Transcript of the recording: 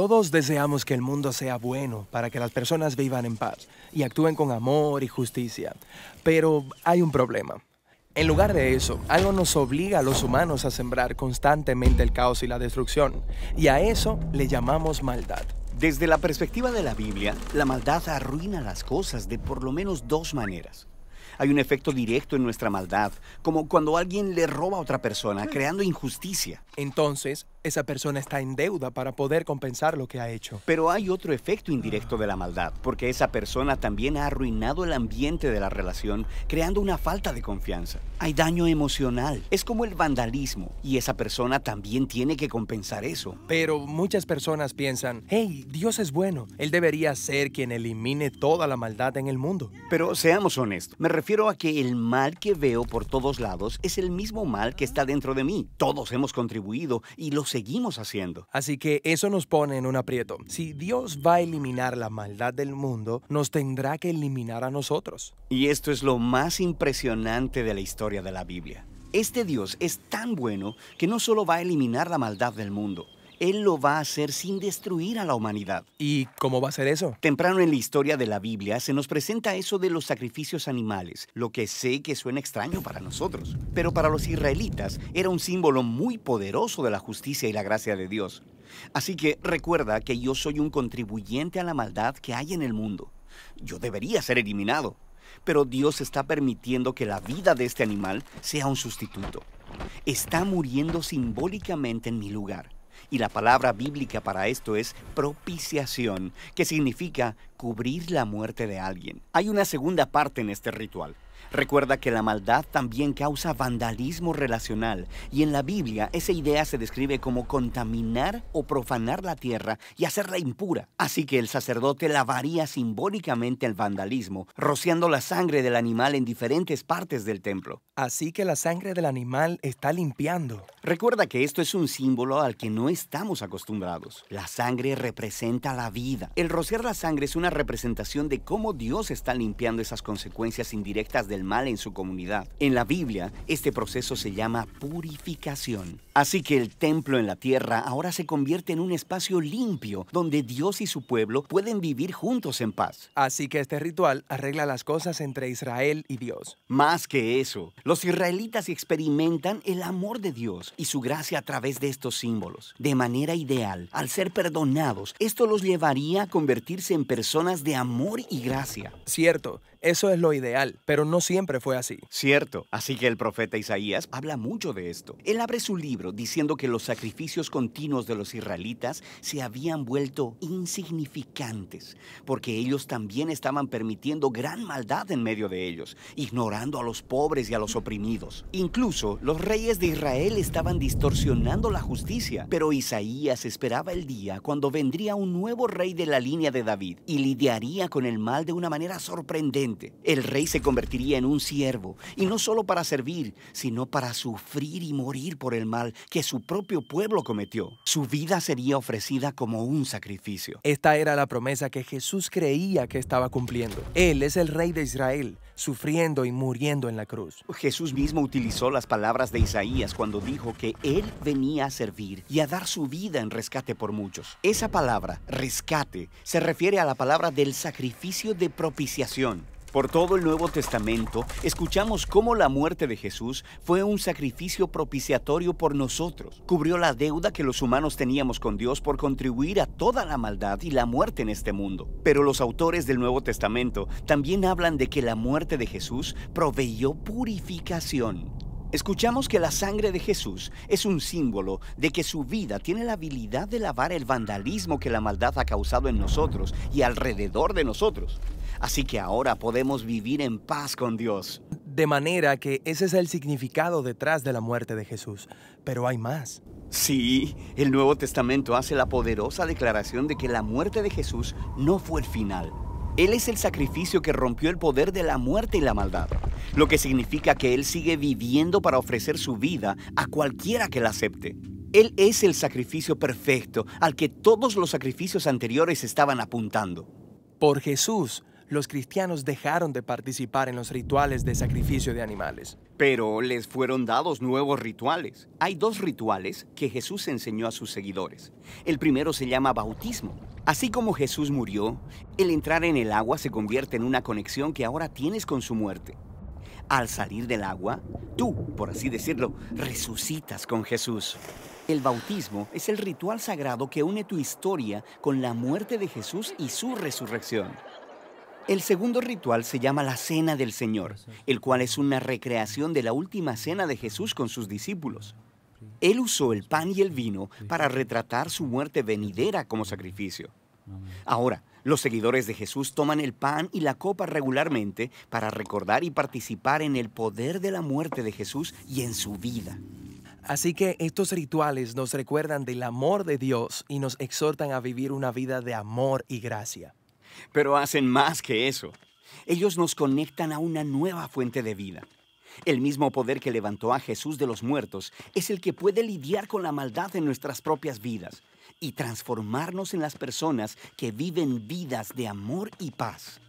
Todos deseamos que el mundo sea bueno para que las personas vivan en paz y actúen con amor y justicia. Pero hay un problema. En lugar de eso, algo nos obliga a los humanos a sembrar constantemente el caos y la destrucción, y a eso le llamamos maldad. Desde la perspectiva de la Biblia, la maldad arruina las cosas de por lo menos dos maneras. Hay un efecto directo en nuestra maldad, como cuando alguien le roba a otra persona, creando injusticia. Entonces, esa persona está en deuda para poder compensar lo que ha hecho. Pero hay otro efecto indirecto de la maldad, porque esa persona también ha arruinado el ambiente de la relación, creando una falta de confianza. Hay daño emocional. Es como el vandalismo, y esa persona también tiene que compensar eso. Pero muchas personas piensan, hey, Dios es bueno. Él debería ser quien elimine toda la maldad en el mundo. Pero seamos honestos. Me refiero a que el mal que veo por todos lados es el mismo mal que está dentro de mí. Todos hemos contribuido y los seguimos haciendo. Así que eso nos pone en un aprieto. Si Dios va a eliminar la maldad del mundo, nos tendrá que eliminar a nosotros. Y esto es lo más impresionante de la historia de la Biblia. Este Dios es tan bueno que no solo va a eliminar la maldad del mundo, él lo va a hacer sin destruir a la humanidad. ¿Y cómo va a ser eso? Temprano en la historia de la Biblia se nos presenta eso de los sacrificios animales, lo que sé que suena extraño para nosotros, pero para los israelitas era un símbolo muy poderoso de la justicia y la gracia de Dios. Así que recuerda que yo soy un contribuyente a la maldad que hay en el mundo. Yo debería ser eliminado, pero Dios está permitiendo que la vida de este animal sea un sustituto. Está muriendo simbólicamente en mi lugar. Y la palabra bíblica para esto es propiciación, que significa cubrir la muerte de alguien. Hay una segunda parte en este ritual. Recuerda que la maldad también causa vandalismo relacional y en la Biblia esa idea se describe como contaminar o profanar la tierra y hacerla impura. Así que el sacerdote lavaría simbólicamente el vandalismo, rociando la sangre del animal en diferentes partes del templo. Así que la sangre del animal está limpiando. Recuerda que esto es un símbolo al que no estamos acostumbrados. La sangre representa la vida. El rociar la sangre es una representación de cómo Dios está limpiando esas consecuencias indirectas del mal en su comunidad. En la Biblia, este proceso se llama purificación. Así que el templo en la tierra ahora se convierte en un espacio limpio donde Dios y su pueblo pueden vivir juntos en paz. Así que este ritual arregla las cosas entre Israel y Dios. Más que eso, los israelitas experimentan el amor de Dios y su gracia a través de estos símbolos. De manera ideal, al ser perdonados, esto los llevaría a convertirse en personas de amor y gracia. Cierto, eso es lo ideal, pero no siempre fue así. Cierto, así que el profeta Isaías habla mucho de esto. Él abre su libro diciendo que los sacrificios continuos de los israelitas se habían vuelto insignificantes, porque ellos también estaban permitiendo gran maldad en medio de ellos, ignorando a los pobres y a los oprimidos. Incluso los reyes de Israel estaban distorsionando la justicia, pero Isaías esperaba el día cuando vendría un nuevo rey de la línea de David y lidiaría con el mal de una manera sorprendente el rey se convertiría en un siervo, y no solo para servir, sino para sufrir y morir por el mal que su propio pueblo cometió. Su vida sería ofrecida como un sacrificio. Esta era la promesa que Jesús creía que estaba cumpliendo. Él es el rey de Israel, sufriendo y muriendo en la cruz. Jesús mismo utilizó las palabras de Isaías cuando dijo que Él venía a servir y a dar su vida en rescate por muchos. Esa palabra, rescate, se refiere a la palabra del sacrificio de propiciación. Por todo el Nuevo Testamento escuchamos cómo la muerte de Jesús fue un sacrificio propiciatorio por nosotros. Cubrió la deuda que los humanos teníamos con Dios por contribuir a toda la maldad y la muerte en este mundo. Pero los autores del Nuevo Testamento también hablan de que la muerte de Jesús proveyó purificación. Escuchamos que la sangre de Jesús es un símbolo de que su vida tiene la habilidad de lavar el vandalismo que la maldad ha causado en nosotros y alrededor de nosotros. Así que ahora podemos vivir en paz con Dios. De manera que ese es el significado detrás de la muerte de Jesús. Pero hay más. Sí, el Nuevo Testamento hace la poderosa declaración de que la muerte de Jesús no fue el final. Él es el sacrificio que rompió el poder de la muerte y la maldad, lo que significa que Él sigue viviendo para ofrecer su vida a cualquiera que la acepte. Él es el sacrificio perfecto al que todos los sacrificios anteriores estaban apuntando. Por Jesús, los cristianos dejaron de participar en los rituales de sacrificio de animales. Pero les fueron dados nuevos rituales. Hay dos rituales que Jesús enseñó a sus seguidores. El primero se llama bautismo. Así como Jesús murió, el entrar en el agua se convierte en una conexión que ahora tienes con su muerte. Al salir del agua, tú, por así decirlo, resucitas con Jesús. El bautismo es el ritual sagrado que une tu historia con la muerte de Jesús y su resurrección. El segundo ritual se llama la Cena del Señor, el cual es una recreación de la última cena de Jesús con sus discípulos. Él usó el pan y el vino para retratar su muerte venidera como sacrificio. Ahora, los seguidores de Jesús toman el pan y la copa regularmente para recordar y participar en el poder de la muerte de Jesús y en su vida. Así que estos rituales nos recuerdan del amor de Dios y nos exhortan a vivir una vida de amor y gracia. Pero hacen más que eso. Ellos nos conectan a una nueva fuente de vida. El mismo poder que levantó a Jesús de los muertos es el que puede lidiar con la maldad en nuestras propias vidas y transformarnos en las personas que viven vidas de amor y paz.